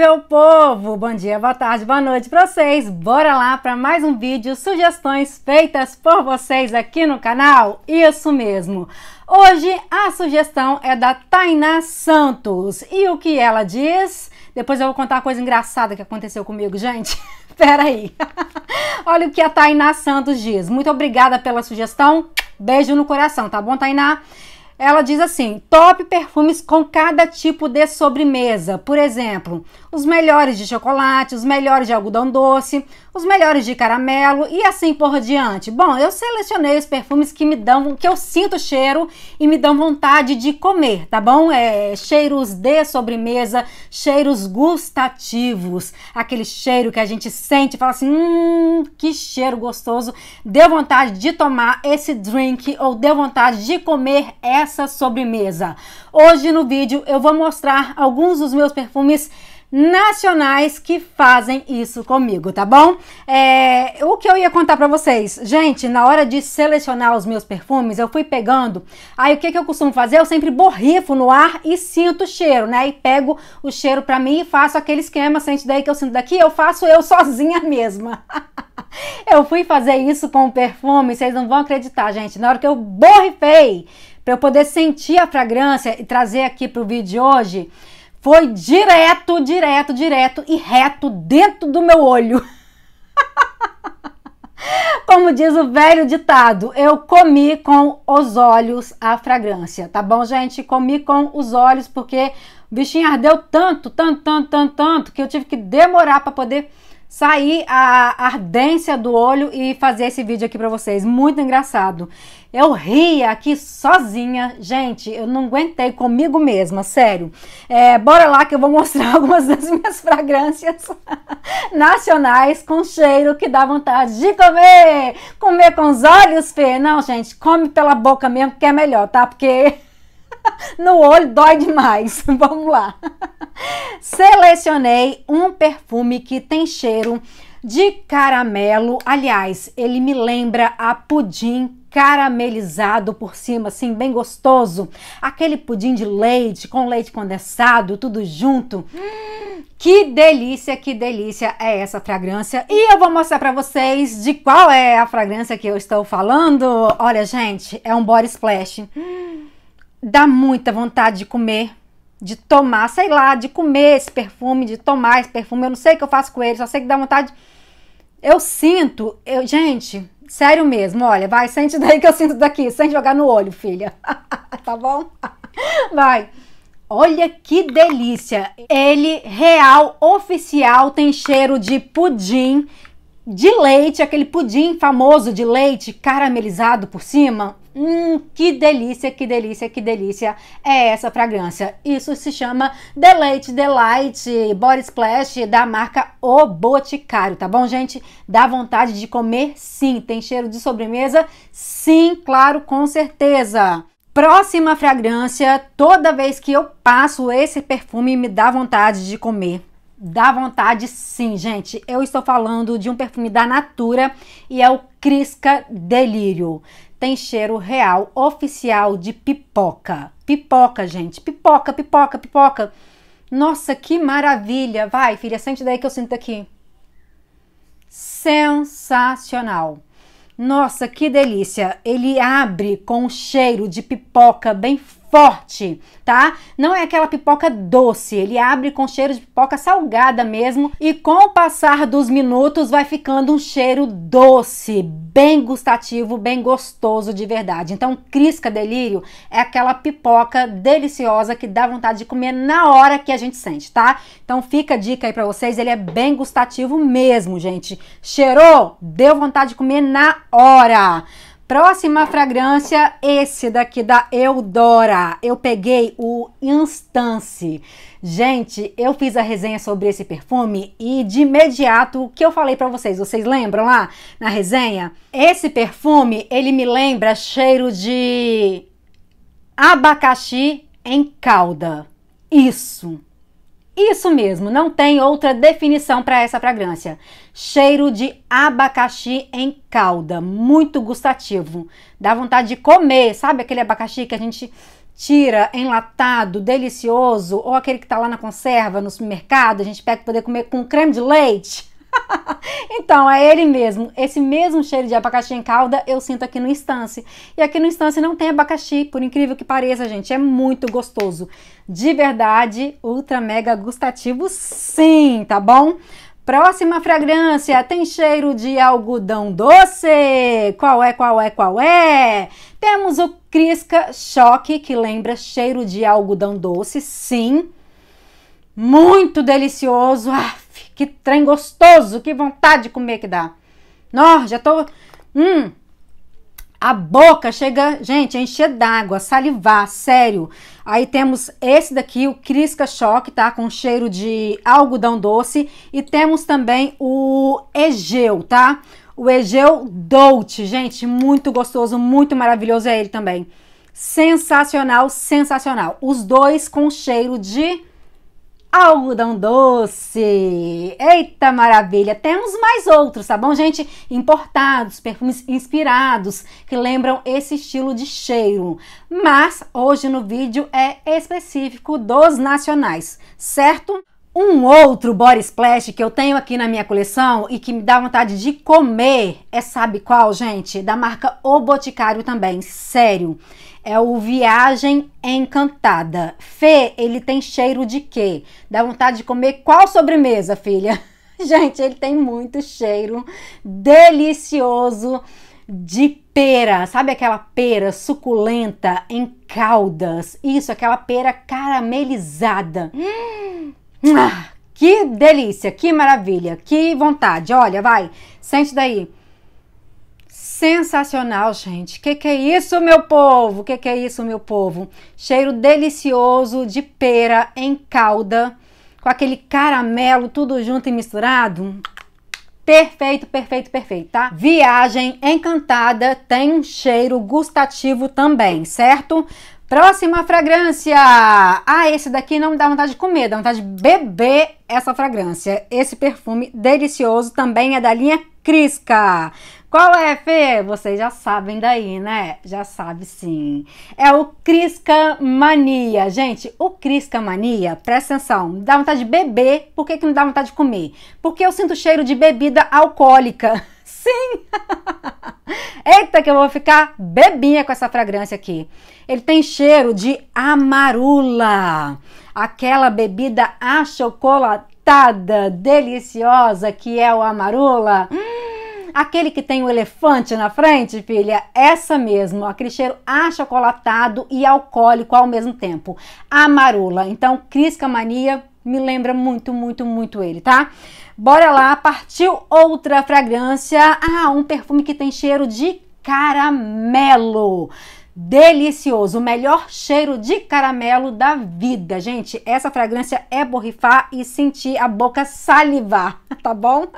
meu povo! Bom dia, boa tarde, boa noite para vocês! Bora lá para mais um vídeo, sugestões feitas por vocês aqui no canal? Isso mesmo! Hoje a sugestão é da Tainá Santos e o que ela diz? Depois eu vou contar uma coisa engraçada que aconteceu comigo, gente. Pera aí. Olha o que a Tainá Santos diz. Muito obrigada pela sugestão. Beijo no coração, tá bom, Tainá? Ela diz assim: top perfumes com cada tipo de sobremesa. Por exemplo, os melhores de chocolate, os melhores de algodão doce, os melhores de caramelo e assim por diante. Bom, eu selecionei os perfumes que me dão, que eu sinto cheiro e me dão vontade de comer, tá bom? É, cheiros de sobremesa, cheiros gustativos, aquele cheiro que a gente sente e fala assim: hum, que cheiro gostoso. Deu vontade de tomar esse drink ou deu vontade de comer essa essa sobremesa. Hoje no vídeo eu vou mostrar alguns dos meus perfumes nacionais que fazem isso comigo, tá bom? É, o que eu ia contar para vocês, gente, na hora de selecionar os meus perfumes, eu fui pegando. Aí o que, que eu costumo fazer? Eu sempre borrifo no ar e sinto o cheiro, né? E pego o cheiro para mim e faço aquele esquema, sente daí que eu sinto daqui, eu faço eu sozinha mesma. eu fui fazer isso com o perfume, vocês não vão acreditar, gente. Na hora que eu borrifei, para eu poder sentir a fragrância e trazer aqui para o vídeo de hoje, foi direto, direto, direto e reto dentro do meu olho. Como diz o velho ditado, eu comi com os olhos a fragrância, tá bom, gente? Comi com os olhos porque o bichinho ardeu tanto, tanto, tanto, tanto, tanto que eu tive que demorar para poder sair a ardência do olho e fazer esse vídeo aqui para vocês. Muito engraçado. Eu ria aqui sozinha, gente, eu não aguentei comigo mesma, sério. É, bora lá que eu vou mostrar algumas das minhas fragrâncias nacionais com cheiro que dá vontade de comer. Comer com os olhos, Fê. Não, gente, come pela boca mesmo que é melhor, tá? Porque no olho dói demais. Vamos lá. Selecionei um perfume que tem cheiro de caramelo. Aliás, ele me lembra a pudim caramelizado por cima, assim, bem gostoso. Aquele pudim de leite com leite condensado, tudo junto. que delícia, que delícia é essa fragrância. E eu vou mostrar para vocês de qual é a fragrância que eu estou falando. Olha, gente, é um body splash. Hum dá muita vontade de comer, de tomar, sei lá, de comer esse perfume, de tomar esse perfume. Eu não sei o que eu faço com ele, só sei que dá vontade. Eu sinto, eu, gente, sério mesmo, olha, vai, sente daí que eu sinto daqui, sem jogar no olho, filha. tá bom? Vai. Olha que delícia! Ele real oficial tem cheiro de pudim de leite, aquele pudim famoso de leite caramelizado por cima. Hum, que delícia, que delícia, que delícia é essa fragrância. Isso se chama leite Delight Body Splash da marca O Boticário, tá bom, gente? Dá vontade de comer sim. Tem cheiro de sobremesa? Sim, claro, com certeza. Próxima fragrância, toda vez que eu passo esse perfume me dá vontade de comer Dá vontade sim, gente. Eu estou falando de um perfume da Natura e é o Crisca Delírio. Tem cheiro real, oficial de pipoca. Pipoca, gente. Pipoca, pipoca, pipoca. Nossa, que maravilha. Vai, filha, sente daí que eu sinto aqui. Sensacional. Nossa, que delícia. Ele abre com um cheiro de pipoca bem forte forte, tá? Não é aquela pipoca doce, ele abre com cheiro de pipoca salgada mesmo e com o passar dos minutos vai ficando um cheiro doce, bem gustativo, bem gostoso de verdade. Então, Crisca Delírio é aquela pipoca deliciosa que dá vontade de comer na hora que a gente sente, tá? Então, fica a dica aí para vocês, ele é bem gustativo mesmo, gente. Cheirou, deu vontade de comer na hora. Próxima fragrância, esse daqui da Eudora. Eu peguei o Instance. Gente, eu fiz a resenha sobre esse perfume e de imediato o que eu falei para vocês, vocês lembram lá na resenha? Esse perfume, ele me lembra cheiro de abacaxi em calda. Isso. Isso mesmo, não tem outra definição para essa fragrância. Cheiro de abacaxi em calda, muito gustativo. Dá vontade de comer, sabe aquele abacaxi que a gente tira enlatado, delicioso, ou aquele que está lá na conserva, no supermercado, a gente pega para poder comer com creme de leite? então, é ele mesmo. Esse mesmo cheiro de abacaxi em calda eu sinto aqui no Instance. E aqui no Instance não tem abacaxi, por incrível que pareça, gente. É muito gostoso. De verdade, ultra mega gustativo sim, tá bom? Próxima fragrância tem cheiro de algodão doce. Qual é, qual é, qual é? Temos o Crisca Choque, que lembra cheiro de algodão doce, sim. Muito delicioso. Ah, que trem gostoso, que vontade de comer que dá. Nó, já tô. Hum! A boca chega, gente, a encher d'água, salivar, sério. Aí temos esse daqui, o Crisca Choque, tá? Com cheiro de algodão doce. E temos também o Egeu, tá? O Egeu Dout, gente, muito gostoso, muito maravilhoso é ele também. Sensacional, sensacional. Os dois com cheiro de algodão doce. Eita maravilha! Temos mais outros, tá bom, gente? Importados, perfumes inspirados que lembram esse estilo de cheiro. Mas hoje no vídeo é específico dos nacionais, certo? Um outro body splash que eu tenho aqui na minha coleção e que me dá vontade de comer é sabe qual, gente? Da marca O Boticário também, sério. É o Viagem Encantada. Fê, ele tem cheiro de quê? Dá vontade de comer qual sobremesa, filha? Gente, ele tem muito cheiro delicioso de pera, sabe aquela pera suculenta em caldas? Isso, aquela pera caramelizada. Hum, ah, que delícia, que maravilha, que vontade. Olha, vai, sente daí. Sensacional, gente. Que que é isso, meu povo? Que que é isso, meu povo? Cheiro delicioso de pera em calda, com aquele caramelo tudo junto e misturado. Perfeito, perfeito, perfeito, tá? Viagem Encantada tem um cheiro gustativo também, certo? Próxima fragrância! Ah, esse daqui não dá vontade de comer, dá vontade de beber essa fragrância. Esse perfume delicioso também é da linha Crisca. Qual é, Fê? Vocês já sabem daí, né? Já sabe sim. É o Crisca Mania. Gente, o Crisca Mania, presta atenção, dá vontade de beber, por que, que não dá vontade de comer? Porque eu sinto cheiro de bebida alcoólica. Sim! Eita, que eu vou ficar bebinha com essa fragrância aqui. Ele tem cheiro de amarula, aquela bebida achocolatada deliciosa que é o amarula. Hum, aquele que tem o elefante na frente, filha, essa mesmo, aquele cheiro achocolatado e alcoólico ao mesmo tempo. Amarula. Então, Crisca Mania me lembra muito, muito, muito ele, tá? Bora lá, partiu outra fragrância. Ah, um perfume que tem cheiro de caramelo delicioso, o melhor cheiro de caramelo da vida, gente. Essa fragrância é borrifar e sentir a boca salivar, tá bom?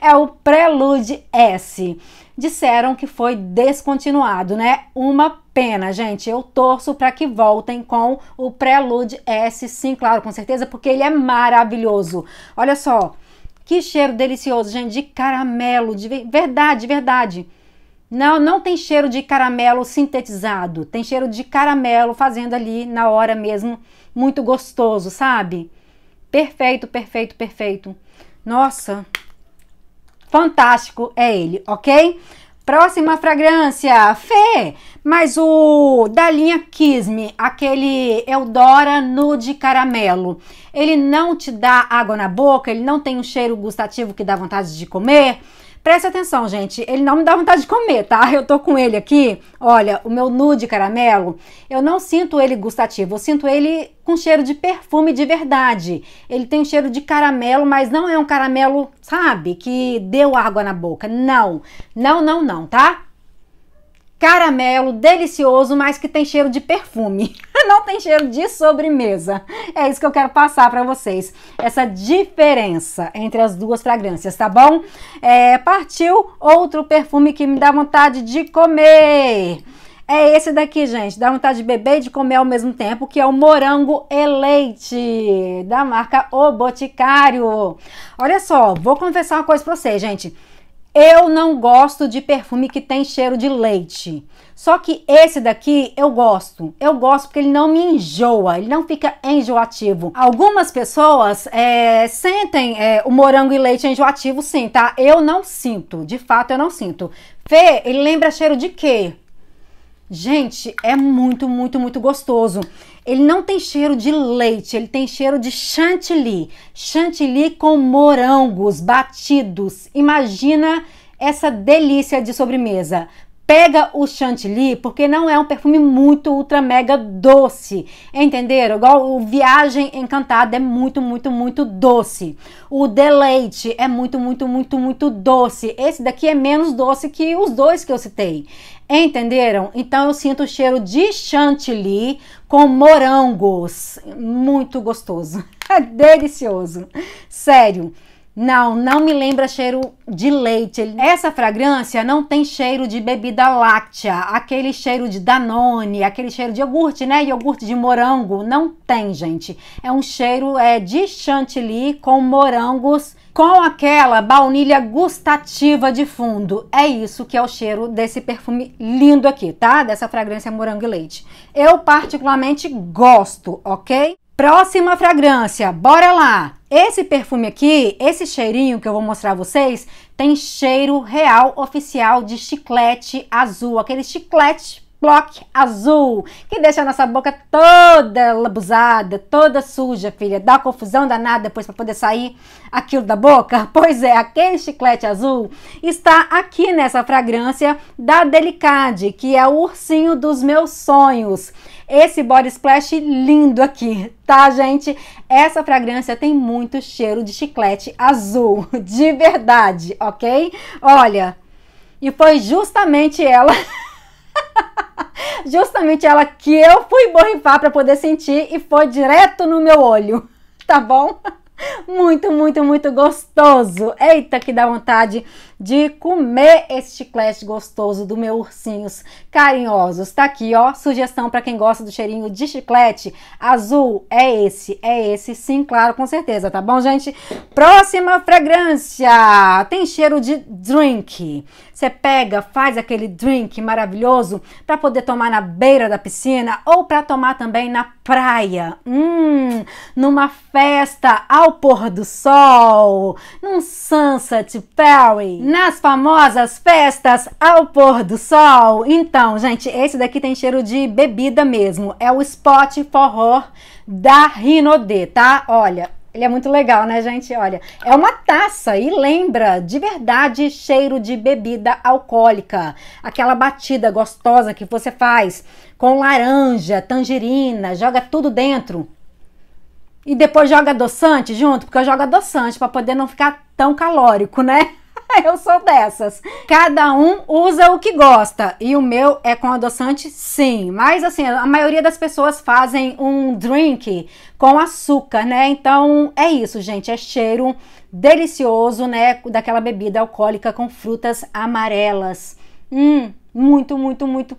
É o Prelude S. Disseram que foi descontinuado, né? Uma pena, gente. Eu torço para que voltem com o Prelude S, sim, claro, com certeza, porque ele é maravilhoso. Olha só, que cheiro delicioso, gente, de caramelo, de verdade, verdade. Não, não tem cheiro de caramelo sintetizado, tem cheiro de caramelo fazendo ali na hora mesmo, muito gostoso, sabe? Perfeito, perfeito, perfeito. Nossa, fantástico é ele, ok? Próxima fragrância, Fê, mas o da linha Kisme, aquele Eudora Nude Caramelo, ele não te dá água na boca, ele não tem um cheiro gustativo que dá vontade de comer, Presta atenção, gente. Ele não me dá vontade de comer, tá? Eu tô com ele aqui. Olha, o meu nude caramelo, eu não sinto ele gustativo. Eu sinto ele com cheiro de perfume de verdade. Ele tem um cheiro de caramelo, mas não é um caramelo, sabe, que deu água na boca. Não. Não, não, não, tá? caramelo delicioso, mas que tem cheiro de perfume. Não tem cheiro de sobremesa. É isso que eu quero passar para vocês. Essa diferença entre as duas fragrâncias, tá bom? É, partiu outro perfume que me dá vontade de comer. É esse daqui, gente. Dá vontade de beber e de comer ao mesmo tempo, que é o morango e Leite da marca O Boticário. Olha só, vou confessar uma coisa para vocês, gente. Eu não gosto de perfume que tem cheiro de leite. Só que esse daqui eu gosto. Eu gosto porque ele não me enjoa, ele não fica enjoativo. Algumas pessoas é, sentem é, o morango e leite enjoativo, sim, tá? Eu não sinto, de fato eu não sinto. Fê, ele lembra cheiro de quê? Gente, é muito, muito, muito gostoso. Ele não tem cheiro de leite, ele tem cheiro de chantilly. Chantilly com morangos batidos. Imagina essa delícia de sobremesa pega o chantilly, porque não é um perfume muito ultra mega doce, entenderam? Igual o Viagem Encantada é muito, muito, muito doce. O Deleite é muito, muito, muito, muito doce. Esse daqui é menos doce que os dois que eu citei. Entenderam? Então eu sinto o cheiro de chantilly com morangos. Muito gostoso. É delicioso. Sério. Não, não me lembra cheiro de leite. Essa fragrância não tem cheiro de bebida láctea, aquele cheiro de Danone, aquele cheiro de iogurte, né? Iogurte de morango. Não tem, gente. É um cheiro é, de chantilly com morangos com aquela baunilha gustativa de fundo. É isso que é o cheiro desse perfume lindo aqui, tá? Dessa fragrância morango e leite. Eu particularmente gosto, ok? Próxima fragrância, bora lá! Esse perfume aqui, esse cheirinho que eu vou mostrar a vocês, tem cheiro real oficial de chiclete azul, aquele chiclete Block azul, que deixa a nossa boca toda labuzada, toda suja, filha. Dá confusão danada depois para poder sair aquilo da boca. Pois é, aquele chiclete azul está aqui nessa fragrância da Delicade, que é o ursinho dos meus sonhos. Esse body splash lindo aqui, tá, gente? Essa fragrância tem muito cheiro de chiclete azul, de verdade, ok? Olha, e foi justamente ela Justamente ela que eu fui borrifar para poder sentir e foi direto no meu olho, tá bom? Muito, muito, muito gostoso. Eita, que dá vontade de comer esse chiclete gostoso do meu ursinhos carinhosos. Tá aqui, ó, sugestão para quem gosta do cheirinho de chiclete azul. É esse, é esse, sim, claro, com certeza, tá bom, gente? Próxima fragrância tem cheiro de drink. Você pega, faz aquele drink maravilhoso para poder tomar na beira da piscina ou para tomar também na praia. Hum, numa festa ao pôr do sol, num sunset party nas famosas festas ao pôr do sol. Então, gente, esse daqui tem cheiro de bebida mesmo. É o spot forró da Rinodê, tá? Olha, ele é muito legal, né, gente? Olha, é uma taça e lembra de verdade cheiro de bebida alcoólica. Aquela batida gostosa que você faz com laranja, tangerina, joga tudo dentro. E depois joga adoçante junto, porque eu jogo adoçante para poder não ficar tão calórico, né? eu sou dessas. Cada um usa o que gosta. E o meu é com adoçante, sim. Mas assim, a maioria das pessoas fazem um drink com açúcar, né? Então é isso, gente. É cheiro delicioso, né? Daquela bebida alcoólica com frutas amarelas. Hum, muito, muito, muito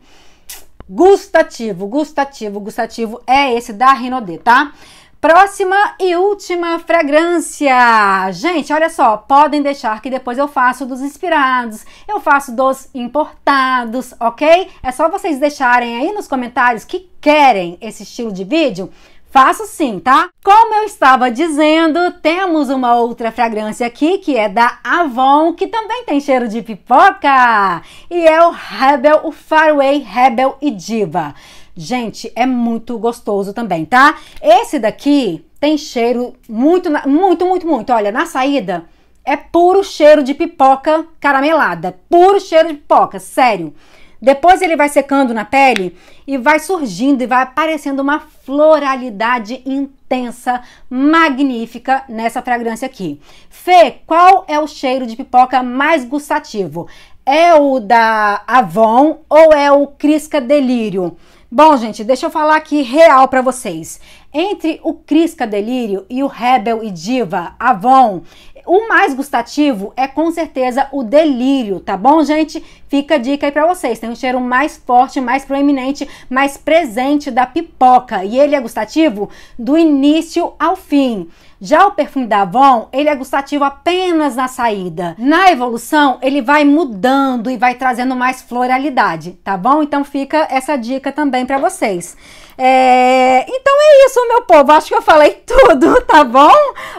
gustativo, gustativo, gustativo é esse da Rinodê, tá? Próxima e última fragrância. Gente, olha só, podem deixar que depois eu faço dos inspirados, eu faço dos importados, ok? É só vocês deixarem aí nos comentários que querem esse estilo de vídeo. Faço sim, tá? Como eu estava dizendo, temos uma outra fragrância aqui que é da Avon, que também tem cheiro de pipoca. E é o Rebel, o Faraway Rebel e Diva. Gente, é muito gostoso também, tá? Esse daqui tem cheiro muito, muito, muito, muito. Olha, na saída é puro cheiro de pipoca caramelada. Puro cheiro de pipoca, sério. Depois ele vai secando na pele e vai surgindo e vai aparecendo uma floralidade intensa, magnífica nessa fragrância aqui. Fê, qual é o cheiro de pipoca mais gustativo? É o da Avon ou é o Crisca Delírio? Bom, gente, deixa eu falar aqui real para vocês. Entre o Crisca Delírio e o Rebel e Diva Avon, o mais gustativo é com certeza o delírio, tá bom, gente? Fica a dica aí para vocês. Tem um cheiro mais forte, mais proeminente, mais presente da pipoca e ele é gustativo do início ao fim. Já o perfume da Avon, ele é gustativo apenas na saída. Na evolução, ele vai mudando e vai trazendo mais floralidade, tá bom? Então fica essa dica também para vocês. É... Então é isso, meu povo. Acho que eu falei tudo, tá bom?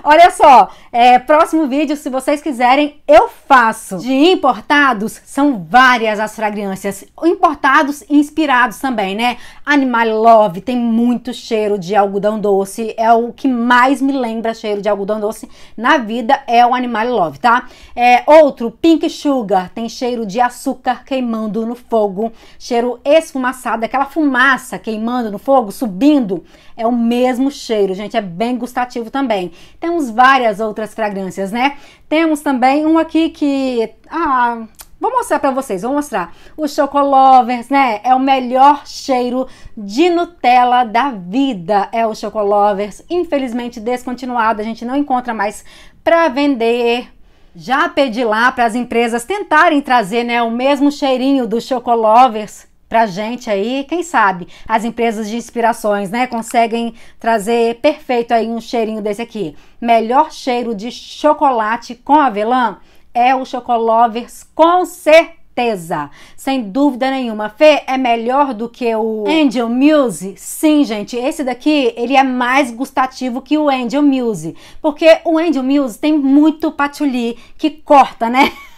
Olha só, é, próximo próximo vídeo, se vocês quiserem, eu faço. De importados, são várias as fragrâncias. Importados e inspirados também, né? Animal Love tem muito cheiro de algodão doce. É o que mais me lembra cheiro de algodão doce na vida, é o Animal Love, tá? É, outro, Pink Sugar, tem cheiro de açúcar queimando no fogo. Cheiro esfumaçado, aquela fumaça queimando no fogo, subindo. É o mesmo cheiro, gente. É bem gustativo também. Temos várias outras fragrâncias notícias, né? Temos também um aqui que. Ah, Vou mostrar para vocês, vou mostrar. O Chocolovers, né? É o melhor cheiro de Nutella da vida. É o Chocolovers, infelizmente descontinuado, a gente não encontra mais para vender. Já pedi lá para as empresas tentarem trazer, né, o mesmo cheirinho do Chocolovers pra gente aí, quem sabe as empresas de inspirações, né, conseguem trazer perfeito aí um cheirinho desse aqui. Melhor cheiro de chocolate com avelã é o Chocolovers com certeza. Sem dúvida nenhuma. Fê, é melhor do que o Angel Muse? Sim, gente. Esse daqui, ele é mais gustativo que o Angel Muse. Porque o Angel Muse tem muito patchouli que corta, né?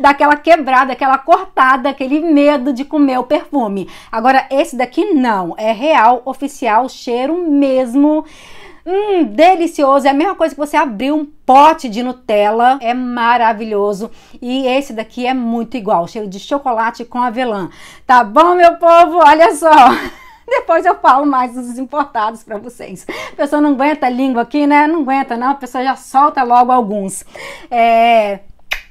daquela quebrada, aquela cortada, aquele medo de comer o perfume. Agora, esse daqui não, é real, oficial, cheiro mesmo. Hum, delicioso. É a mesma coisa que você abrir um pote de Nutella. É maravilhoso. E esse daqui é muito igual. Cheiro de chocolate com avelã. Tá bom, meu povo? Olha só. Depois eu falo mais dos importados para vocês. A pessoa não aguenta a língua aqui, né? Não aguenta, não. A pessoa já solta logo alguns. É.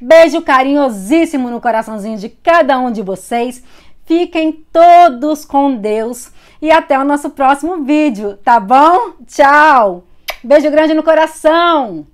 Beijo carinhosíssimo no coraçãozinho de cada um de vocês. Fiquem todos com Deus e até o nosso próximo vídeo, tá bom? Tchau! Beijo grande no coração!